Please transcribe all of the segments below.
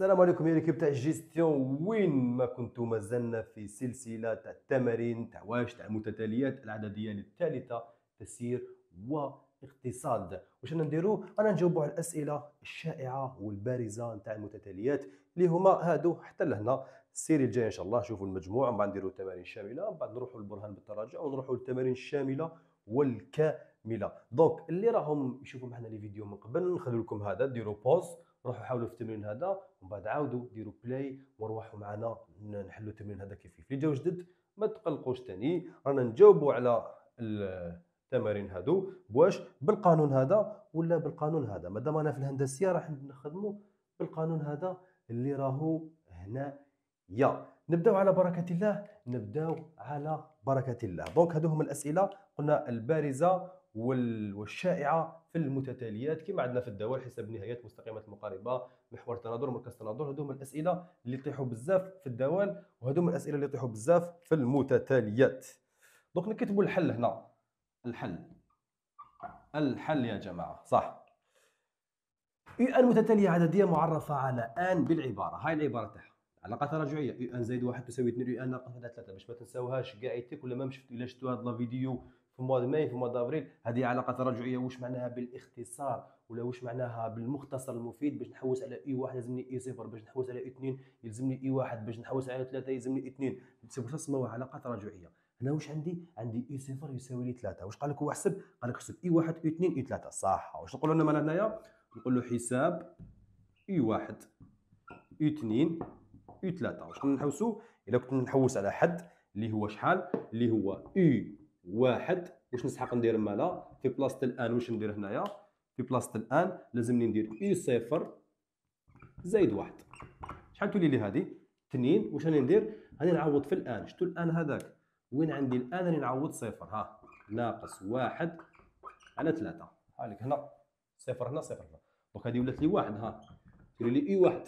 السلام عليكم يا ليكيب تاع جيستيون وين ما كنتو مازلنا في سلسله تاع التمارين تاع واش تاع المتتاليات العدديه الثالثه تسيير واقتصاد واش انا نديرو انا نجاوبو على الاسئله الشائعه والبارزه تاع المتتاليات اللي هما هادو حتى لهنا السيري الجايه ان شاء الله شوفوا المجموعه من بعد نديرو تمارين شامله من بعد نروحوا للبرهان بالتراجع ونروحوا للتمارين الشامله والكامله دونك اللي راهم يشوفوا معنا لي فيديو من قبل نخلي لكم هذا ديروا بوز روحوا حاولوا في التمرين هذا ومن بعد عاودوا ديروا بلاي وروحوا معنا نحلوا التمرين هذا كيف كيف اللي جاو جدد ما تقلقوش ثاني رانا نجاوبوا على التمارين هادو بواش بالقانون هذا ولا بالقانون هذا مادام انا في الهندسيه راح نخدموا بالقانون هذا اللي راهو هنا يا نبداو على بركه الله نبداو على بركه الله دونك هادو هما الاسئله قلنا البارزه والشائعه في المتتاليات كما عندنا في الدواء حساب النهايات المستقيمات المقاربه محور التناظر مركز التناظر هذو هما الاسئله اللي يطيحوا بزاف في الدوال وهذو الاسئله اللي يطيحوا بزاف في المتتاليات دونك نكتبوا الحل هنا الحل الحل يا جماعه صح اي ان متتاليه عدديه معرفه على ان بالعباره هاي العباره تاعها علاقه تراجعيه يو ان زائد واحد تساوي اثنين يو ان ناقص ثلاثة باش ما تنساوهاش كاع يتك ولا ما مشفتوا الا شفتوا هذا الفيديو في مواد ماي في مواد افريل هذه علاقه تراجعيه واش معناها بالاختصار ولا واش معناها بالمختصر المفيد باش نحوس على اي واحد لازمني اي صفر باش نحوس على اي اثنين يلزمني اي واحد باش نحوس على ثلاثه يلزمني اثنين تسموها علاقه تراجعيه هنا واش عندي عندي اي صفر يساوي لي ثلاثه واش قال لك هو حسب قال لك حسب اي واحد اي اثنين اي ثلاثه صح واش نقولوا لنا معناها هنايا نقول له حساب اي واحد اي اثنين اي ثلاثه واش كنا نحوسوا الا كنت نحوس على حد اللي هو شحال اللي هو اي واحد واش نسحق ندير مالا في بلاصه الان واش ندير هنايا في بلاصه الان لازمني ندير اي e صفر زائد واحد شحال تولي لي هذه تنين واش راني ندير راني نعوض في الان شتو الان هذاك وين عندي الان راني نعوض صفر ها ناقص واحد على ثلاثة هاك هنا صفر هنا صفر هنا دونك هذه ولات لي واحد ها تولي لي اي e واحد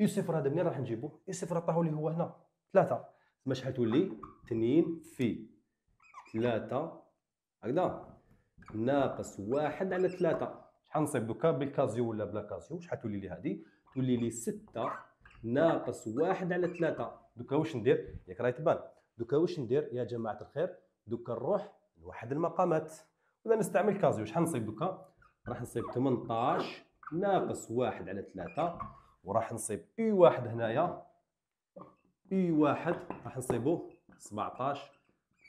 اي e صفر هذا منين راح نجيبو اي صفر عطاه لي هو هنا ثلاثة تما شحال تولي تنين في ثلاثة هكذا ناقص واحد على ثلاثة شحال نصيب دوكا بالكازيو ولا بلا كازيو شحال تولي لي هادي تولي لي ستة ناقص واحد على ثلاثة دوكا واش ندير ياك راهي تبان دوكا واش ندير يا جماعة الخير دوكا نروح لواحد المقامات ولا نستعمل كازيو شحال نصيب دوكا راح نصيب 18 ناقص واحد على ثلاثة وراح نصيب اي واحد هنايا اي واحد راح نصيبو 17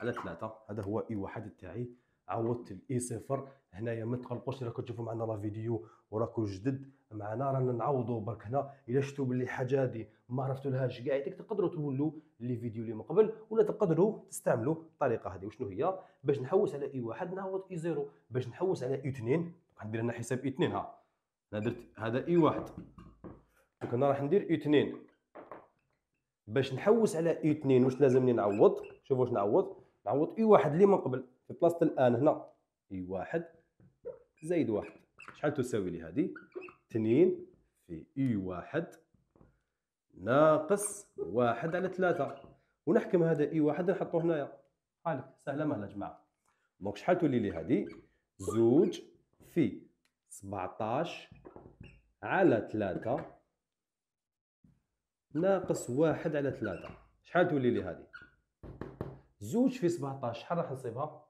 على ثلاثه هذا هو اي واحد تاعي عوضت الاي صفر هنايا ما تقلقوش راكم تشوفوا معنا لا فيديو وراكم جدد معنا رانا نعوضوا برك هنا الا شفتوا باللي حاجه هذه ما عرفتوا لهاش كاع تقدروا تولوا لي فيديو اللي من قبل ولا تقدروا تستعملوا الطريقه هذه وشنو هي باش نحوس على اي واحد نعوض اي زيرو باش نحوس على اي اثنين ندير لنا حساب اي اثنين ها انا درت هذا اي واحد دوك انا راح ندير اي اثنين باش نحوس على اي اثنين واش لازمني نعوض شوفوا واش نعوض نعوض اي واحد اللي من قبل في بلاصه الان هنا اي واحد زائد واحد شحال تساوي لي هذه 2 في اي واحد ناقص واحد على ثلاثة ونحكم هذا اي واحد نحطو هنايا حالك سهله مهلا جماعه دونك شحال تولي لي هذه زوج في 17 على ثلاثة ناقص واحد على ثلاثة شحال تولي لي هذه زوج في 17 شحال راح نصيبها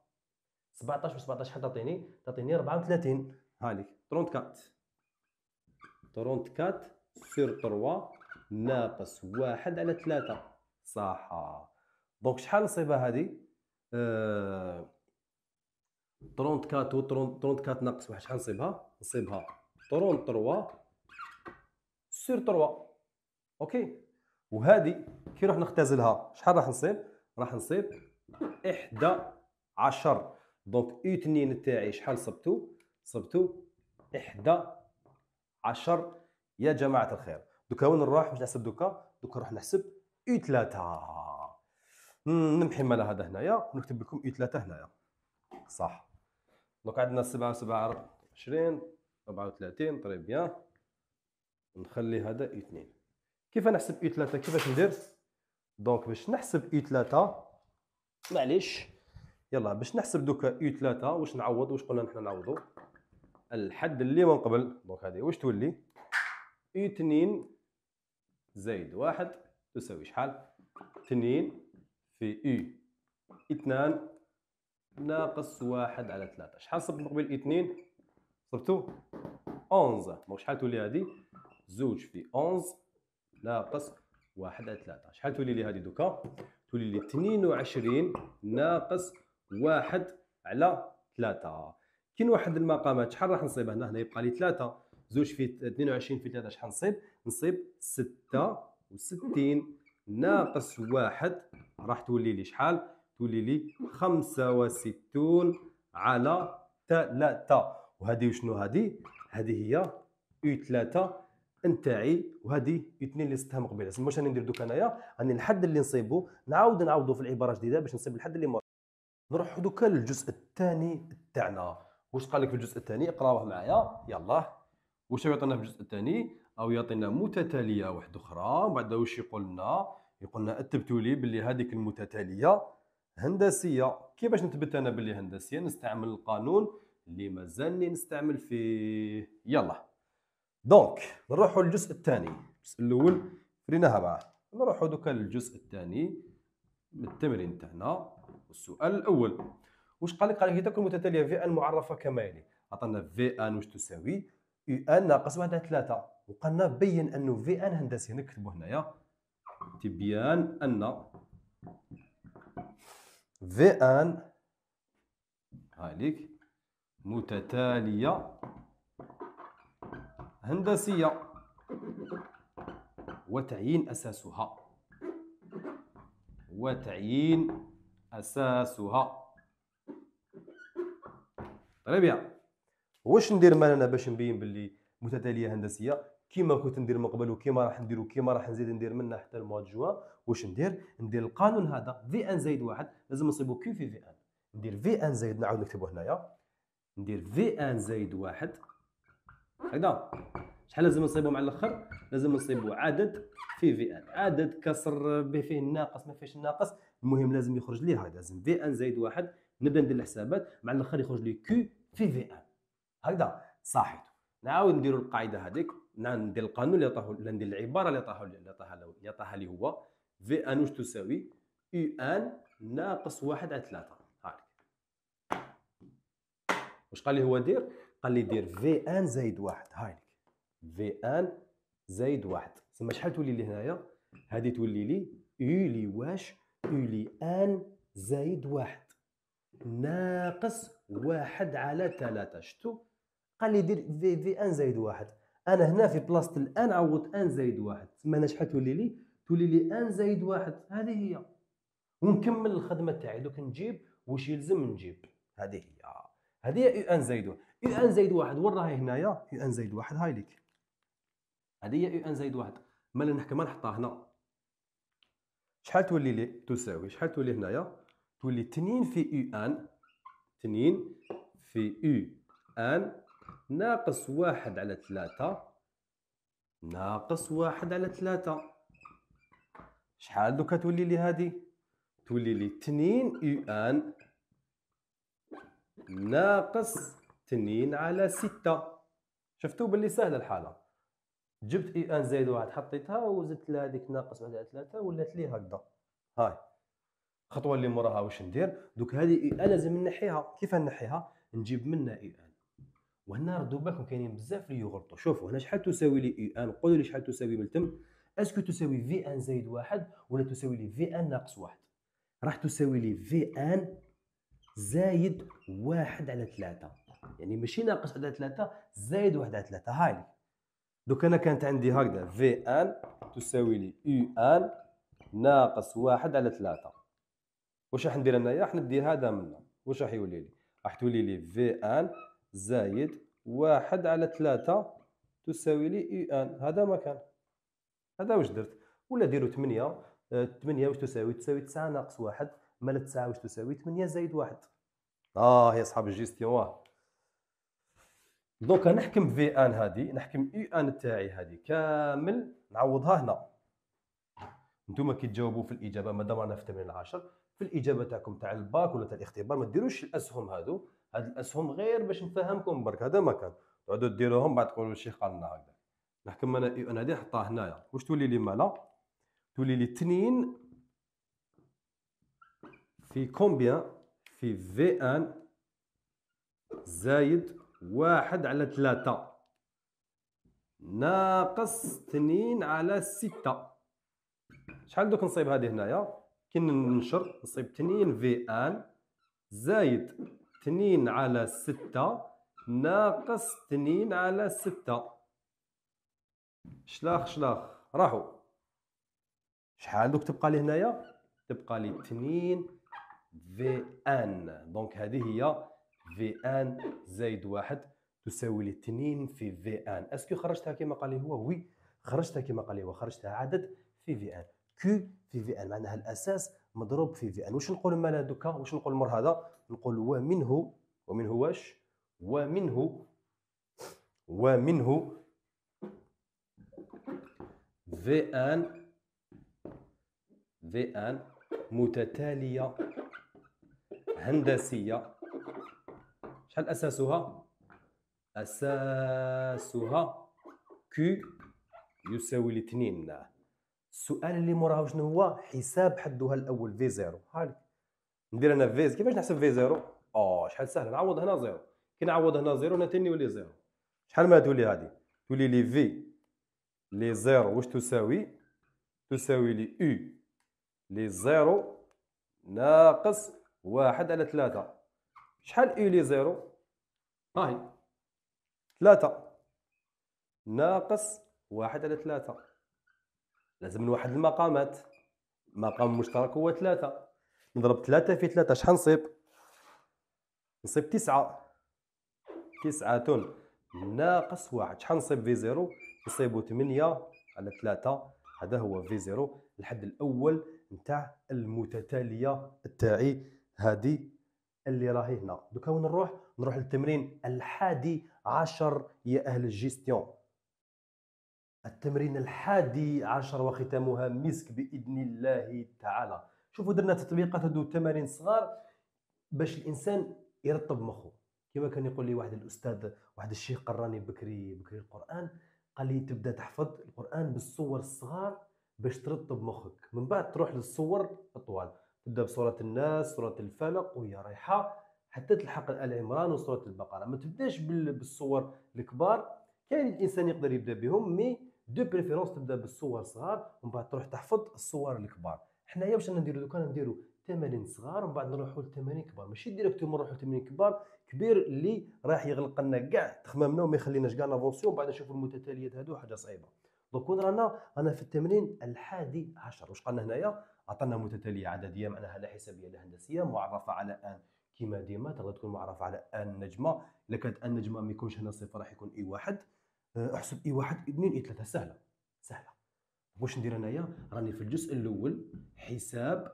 17 في 17 شحال تعطيني تعطيني 34 هاليك 34 34 سير 3 ناقص 1 على 3 صح دونك شحال نصيبها هذه أه... 34 و 34 ناقص 1 شحال نصيبها نصيبها 33 سير 3 اوكي وهذه كي نروح نختزلها شحال راح نصيب راح نصيب احدى عشر دونك إي تنين تاعي شحال صبتو صبتو احدى عشر يا جماعه الخير دوكا وين نروح باش نحسب دوكا دوكا نروح نحسب إي ثلاثه نمحي مال هذا هنايا ونكتب لكم إي ثلاثه هنايا صح دونك عندنا سبعة سبعة عشرين ربعة وثلاثين طري بيان نخلي هذا يو اثنين كيف نحسب إي ثلاثة كيفاش ندير دونك باش نحسب اي 3 معليش يلا باش نحسب دوكا اي 3 واش نعوض واش قلنا نحنا نعوضو الحد اللي من قبل دونك هذه واش تولي اي 2 زائد واحد تساوي شحال 2 في اي 2 ناقص واحد على 3 شحال صبت من قبل اي 2 صبتو 11 دونك شحال تولي هذه زوج في 11 ناقص واحد على ثلاثة شحال تولي لي هذه دوكا تولي لي 22 ناقص واحد على ثلاثة كي نوحد المقامات شحال راح نصيب هنا هنا يبقى لي ثلاثة زوج في 22 في ثلاثة شحال نصيب نصيب ستة وستين ناقص واحد راح تولي لي شحال تولي لي خمسة وستون على ثلاثة وهذه وشنو هذه هذه هي u 3 نتاعي وهذه الاثنين اللي نصيتهم قبيله تما واش ندير دوك انايا راني الحد اللي نصيبو نعاود نعوضو في العباره جديده باش نصيب الحد اللي مر نروح دوكا للجزء الثاني تاعنا واش قال لك في الجزء الثاني اقراوه معايا يلا واش يعطينا في الجزء الثاني او يعطينا متتاليه واحده اخرى ومن بعد واش يقول لنا يقول لنا اثبتوا لي باللي هذيك المتتاليه هندسيه كيفاش نثبت انا باللي هندسيه نستعمل القانون اللي مازالني نستعمل فيه يلا دونك نروحوا للجزء الثاني الجزء الاول فريناها بعد نروحوا دوكا للجزء الثاني من التمرين تاعنا السؤال الاول واش قال لك قال لك تكون متتاليه في ان معرفه كما يلي عطانا في ان واش تساوي يو ان ناقص واحد على 3 وقالنا بين انه في ان هندسي نكتبوا هنايا تبيان ان في ان هاليك متتاليه هندسية وتعيين أساسها وتعيين أساسها طيب بيان واش ندير مالنا باش نبين باللي متتاليه هندسيه كيما كنت ندير من قبل وكيما راح ندير وكيما راح نزيد ندير منها حتى المواد جوا واش ندير ندير القانون هذا في ان زايد واحد لازم نصيبو كيو في في ان ندير في ان زايد نعاود نكتبو هنايا ندير في ان زايد واحد هكذا شحال لازم نصيبهم على الاخر لازم نصيبوا عدد في في ان عدد كسر به فيه الناقص ما فيهش الناقص المهم لازم يخرج لي هذا لازم في ان زائد واحد نبدا ندير الحسابات مع الاخر يخرج لي كي في في ان هكذا صحيح نعاود نديروا القاعده هذيك ندير القانون اللي عطاه ندير العباره اللي عطاه اللي عطاها اللي عطاها لي هو في ان واش تساوي يو ان ناقص واحد على ثلاثة هاك واش قال لي هو دير قال لي دير في ان زايد واحد هاي في ان زايد واحد تسمى شحال تولي لي هنايا هادي تولي لي او لي واش او لي ان زايد واحد ناقص واحد على ثلاثة شتو قال لي دير في في ان زايد واحد انا هنا في بلاصه الان عوضت ان زايد واحد تسمى انا شحال تولي لي تولي لي ان زايد واحد هذه هي ونكمل الخدمه تاعي دوك نجيب واش يلزم نجيب هذه هي هذه هي ان زائد واحد يو ان زائد واحد وين راهي هنايا يو ان زائد واحد هاي ليك هذه هي يو ان زائد واحد مالا نحكم نحطها هنا شحال تولي لي تساوي شحال تولي هنايا تولي 2 في يو ان 2 في يو ان ناقص واحد على ثلاثة ناقص واحد على ثلاثة شحال دوكا تولي لي هادي تولي لي 2 يو ان ناقص 2 على 6 شفتوا باللي سهله الحاله جبت اي ان زائد واحد حطيتها وزدت لها هذيك ناقص على ثلاثه ولات لي هكذا هاي الخطوه اللي موراها واش ندير دوك هذه اي ان لازم نحيها كيف نحيها نجيب منها اي ان وهنا ردوا بالكم كاينين بزاف اللي يغلطوا شوفوا هنا شحال تساوي لي اي ان قولوا لي شحال تساوي من تم اسكو تساوي في ان زائد واحد ولا تساوي لي في ان ناقص واحد راح تساوي لي في ان زايد واحد على ثلاثة يعني ماشي ناقص واحد على ثلاثة زايد واحد على ثلاثة هاي دوك أنا كانت عندي هكذا في أن تساوي لي يو أن ناقص واحد على ثلاثة واش راح ندير أنايا راح ندي هذا هنا واش راح يولي لي راح تولي لي في أن زايد واحد على ثلاثة تساوي لي يو أن هذا ما كان هذا واش درت ولا ديرو ثمانية آه، ثمانية واش تساوي تساوي تسعه ناقص واحد مال التسعة واش تساوي 8 زائد واحد اه يا صحاب الجيستيون واه دوكا نحكم في ان هادي نحكم اي ان تاعي هادي كامل نعوضها هنا نتوما كي تجاوبوا في الاجابه مادام رانا في تمرين العاشر في الاجابه تاعكم تاع الباك ولا تاع الاختبار ما ديروش الاسهم هادو هاد الاسهم غير باش نفهمكم برك هذا ما كان تقعدوا ديروهم بعد تقولوا الشيخ قال لنا هكذا نحكم انا اي ان هادي نحطها هنايا واش تولي لي مالا تولي لي 2 في كومبيان في في ان زايد واحد على ثلاثة ناقص اثنين على ستة شحال دوك نصيب هذه هنايا كي ننشر نصيب اثنين في ان زايد اثنين على ستة ناقص اثنين على ستة شلاخ شلاخ راحوا شحال دوك تبقى لي هنايا تبقى لي اثنين في ان دونك هذه هي في ان زائد واحد تساوي الاثنين في في ان اسكو خرجتها كما قال لي هو وي خرجتها كما قال لي هو خرجتها عدد في في ان كي في في ان معناها الاساس مضروب في في ان واش نقول مالا دوكا واش نقول مر هذا نقول ومنه ومنه واش ومنه ومنه في ان في ان متتاليه هندسية شحال أساسها أساسها كي يساوي الاثنين السؤال اللي موراها شنو هو حساب حدها الاول في زيرو هاك ندير انا فيز كيفاش نحسب في زيرو اه شحال سهل نعوض هنا زيرو كي نعوض هنا زيرو انا ولي زيرو شحال ما تولي هادي تولي لي في لي زيرو واش تساوي تساوي لي او لي زيرو ناقص واحد على ثلاثة شحال إي لي زيرو هاهي ثلاثة ناقص واحد على ثلاثة لازم من واحد المقامات مقام مشترك هو ثلاثة نضرب ثلاثة في ثلاثة شحال نصيب نصيب تسعة تسعة ناقص واحد شحال نصيب في زيرو نصيبو ثمانية على ثلاثة هذا هو في زيرو الحد الأول نتاع المتتالية تاعي هادي اللي راهي هنا دوكا وين نروح نروح للتمرين الحادي عشر يا اهل الجيستيون التمرين الحادي عشر وختامها مسك باذن الله تعالى شوفوا درنا تطبيقات هذو تمارين صغار باش الانسان يرطب مخه كما كان يقول لي واحد الاستاذ واحد الشيخ قراني بكري بكري القران قال لي تبدا تحفظ القران بالصور الصغار باش ترطب مخك من بعد تروح للصور الطوال تبدا بسوره الناس سوره الفلق وهي رايحه حتى تلحق ال عمران وسوره البقره ما تبداش بالصور الكبار كاين الانسان يقدر يبدا بهم مي دو بريفيرونس تبدا بالصور صغار ومن بعد تروح تحفظ الصور الكبار حنايا واش نديرو دوكا نديرو تمارين صغار ومن بعد نروحوا لتمارين كبار ماشي ديريكتومون نروحوا لتمارين كبار كبير اللي راح يغلق لنا كاع تخمامنا وما يخليناش كاع نافونسيو ومن بعد نشوفوا المتتاليات هادو حاجه صعيبه دونك وين رانا رانا في التمرين الحادي عشر واش قلنا هنايا عطانا متتاليه عدديه معناها لا حسابيه لا هندسيه معرفه على ان كيما ديما تقدر تكون معرفه على ان نجمه لكانت ان نجمه ما يكونش هنا صفر راح يكون اي واحد أه، احسب اي واحد اثنين اي ثلاثه سهله سهله واش ندير انايا راني في الجزء الاول حساب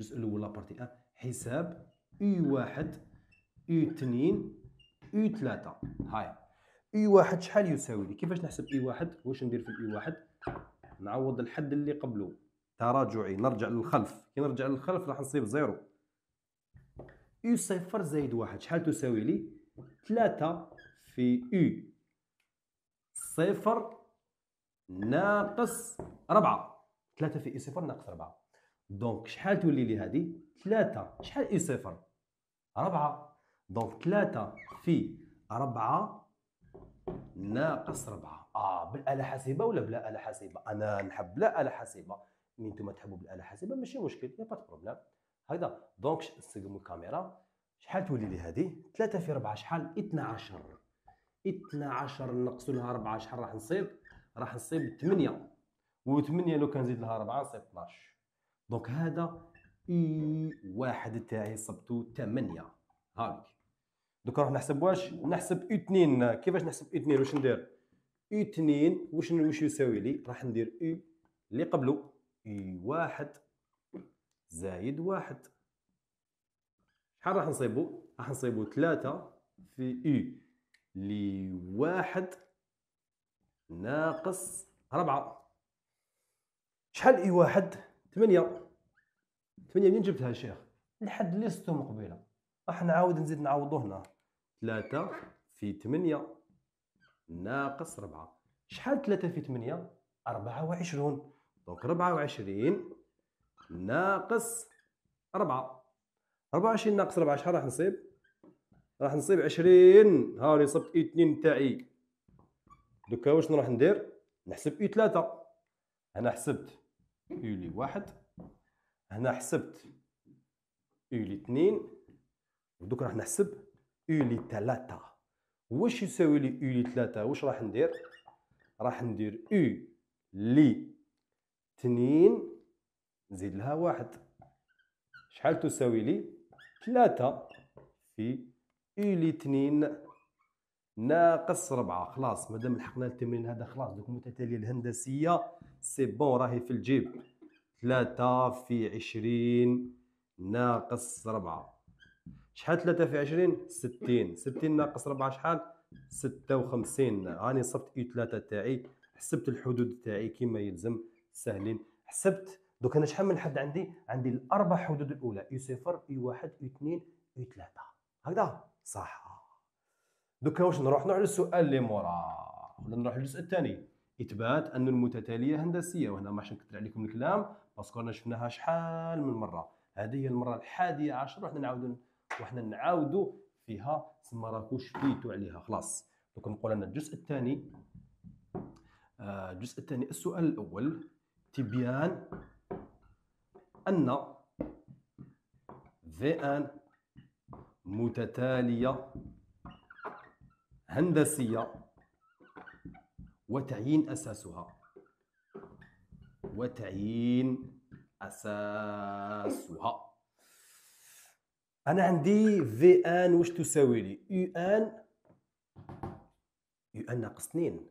الجزء الاول لابارتي ان حساب اي واحد اي اثنين اي ثلاثه هاي اي واحد شحال يساوي لي كيفاش نحسب اي واحد واش ندير في الاي واحد نعوض الحد اللي قبله تراجعي نرجع للخلف كي نرجع للخلف راح نصيب زيرو يو صفر زائد واحد شحال تساوي لي ثلاثة في يو صفر ناقص ربعة ثلاثة في يو صفر ناقص ربعة دونك شحال تولي لي هادي ثلاثة شحال يو صفر ربعة دونك ثلاثة في ربعة ناقص ربعة اه بالآلة حاسبة ولا بلا آلة حاسبة انا نحب بلا آلة حاسبة مين نتوما تحبوا بالاله حاسبه ماشي مشكل يا با بروبليم هكذا دونك نستخدموا الكاميرا شحال تولي لي هذه 3 في 4 شحال 12 12 نقصوا لها 4 شحال راح نصيب راح نصيب 8 و8 لو كان نزيد لها 4 نصيب 12 دونك هذا اي واحد تاعي صبتو 8 هاك دوكا نروح نحسب واش نحسب او 2 كيفاش نحسب او 2 واش ندير او 2 واش واش يساوي لي راح ندير او اللي قبله اي واحد زايد واحد شحال راح نصيبو راح نصيبو ثلاثة في اي لي واحد ناقص ربعة شحال اي واحد ثمانية ثمانية منين جبتها شيخ الحد اللي ستو من قبيله راح نعاود نزيد نعوضو هنا ثلاثة في ثمانية ناقص ربعة شحال ثلاثة في ثمانية أربعة وعشرون دونك 24 ناقص 4 24 ناقص 4 شحال راح نصيب راح نصيب 20 هاني صبت اي 2 تاعي دوكا واش نروح ندير نحسب اي 3 هنا حسبت يولي 1 هنا حسبت يولي 2 ودوك راح نحسب يولي 3 واش يساوي لي يولي 3 واش راح ندير راح ندير اي لي 2 نزيد لها واحد شحال تساوي لي ثلاثة في إلي اثنين ناقص ربعة خلاص مادام لحقنا التمرين هذا خلاص دوك المتتالية الهندسية سي بون راهي في الجيب ثلاثة في عشرين ناقص ربعة شحال ثلاثة في عشرين ستين ستين ناقص ربعة شحال ستة وخمسين راني صبت إي ثلاثة تاعي حسبت الحدود تاعي كيما يلزم ساهلين حسبت دوك انا شحال من حد عندي عندي الاربع حدود الاولى اي صفر اي واحد اي اثنين اي ثلاثه هكذا صح دوك واش نروح نروح للسؤال اللي موراه ولا نروح للجزء الثاني اثبات ان المتتاليه هندسيه وهنا ماش نكثر عليكم الكلام باسكو انا شفناها شحال من مره هذه هي المره الحادية عشر وحنا نعاودو وحنا نعاودو فيها تسمى راكو شفيتو عليها خلاص دوك نقول انا الجزء الثاني آه، الجزء الثاني السؤال الاول تبيان أن في ان متتالية هندسية وتعيين أساسها وتعيين أساسها أنا عندي في ان واش تساوي لي يو ان يو ان ناقص 2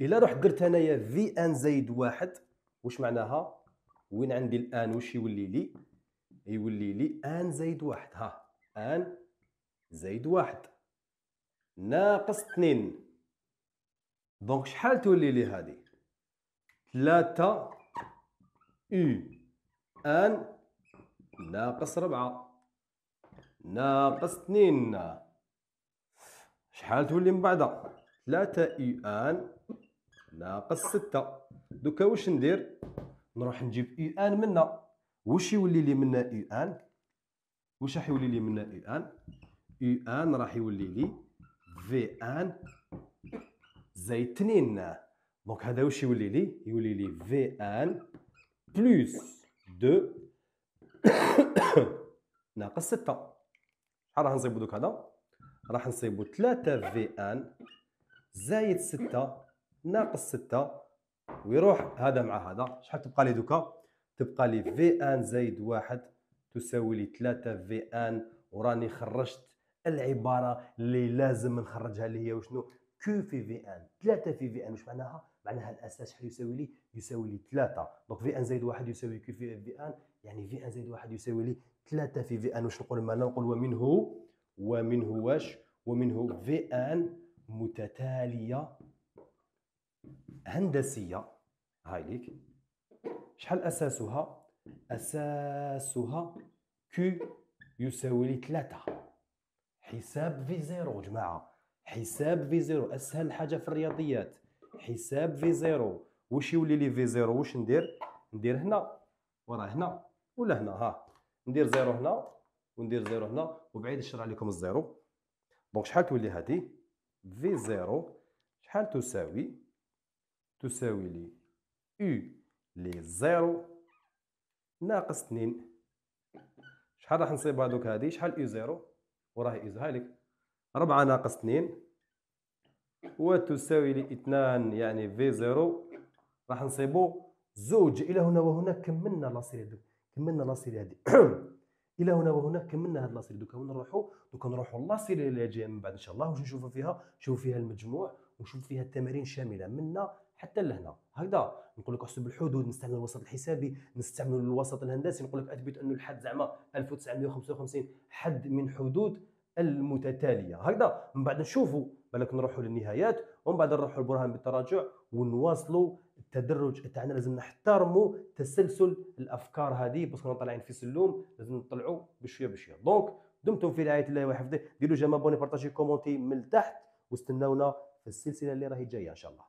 الا رحت درت انايا في ان زايد واحد واش معناها وين عندي الان واش يولي لي يولي لي ان زايد واحد ها ان زايد واحد ناقص اثنين دونك شحال تولي لي هادي ثلاثة او ان ناقص ربعة ناقص اثنين شحال تولي من بعدها ثلاثة اي ان ناقص ستة دوكا واش ندير نروح نجيب يو ان منا واش يولي لي منا يو ان واش راح يولي لي منا يو ان يو ان راح يولي لي في ان زائد تنين دونك هذا واش يولي لي يولي لي في ان بلوس دو ناقص ستة شحال راح نصيبو دوك هذا راح نصيبو تلاتة في ان زايد ستة ناقص 6 ويروح هذا مع هذا شحال تبقى لي دوكا تبقى لي في ان زائد واحد تساوي لي 3 في ان وراني خرجت العباره اللي لازم نخرجها اللي هي وشنو كو في في ان 3 في في ان واش معناها معناها الاساس شحال يساوي لي يساوي لي 3 دونك في ان زائد واحد يساوي كو في في ان يعني في ان زائد واحد يساوي لي 3 في في ان واش نقول مانا نقول ومنه ومنه واش ومنه في ان متتاليه هندسيه هاي ليك شحال اساسها اساسها كيو يساوي لي تلاتة حساب في زيرو جماعه حساب في زيرو اسهل حاجه في الرياضيات حساب في زيرو واش يولي لي في زيرو واش ندير ندير هنا ورا هنا ولا هنا ها ندير زيرو هنا وندير زيرو هنا وبعيد نشرح عليكم الزيرو دونك شحال تولي هادي في زيرو شحال تساوي تساوي لي U زيرو ناقص 2 شحال راح نصيب هادوك هادي شحال U زيرو وراهي إيز هالك 4 ناقص 2 وتساوي لي 2 يعني في زيرو راح نصيبو زوج إلى هنا وهناك كملنا لاصيري هادوك كملنا لاصيري هادي الى هنا وهنا كملنا هاد لاصيري دوكا وين نروحو دوكا نروحو لاصيري اللي جايه من بعد ان شاء الله واش نشوفو فيها نشوفو فيها المجموع ونشوف فيها التمارين شامله منا حتى لهنا هكذا نقول لك احسب الحدود نستعمل الوسط الحسابي نستعمل الوسط الهندسي نقول لك اثبت انه الحد زعما 1955 حد من حدود المتتاليه هكذا من بعد نشوفوا بالك نروحوا للنهايات ومن بعد نروحوا للبرهان بالتراجع ونواصلوا التدرج تاعنا لازم نحترموا تسلسل الافكار هذه باسكو طالعين في سلوم لازم نطلعوا بشويه بشويه دونك دمتم في رعايه الله وحفظه ديروا جيم ابوني بارطاجي كومونتي من تحت واستناونا في السلسله اللي راهي جايه ان شاء الله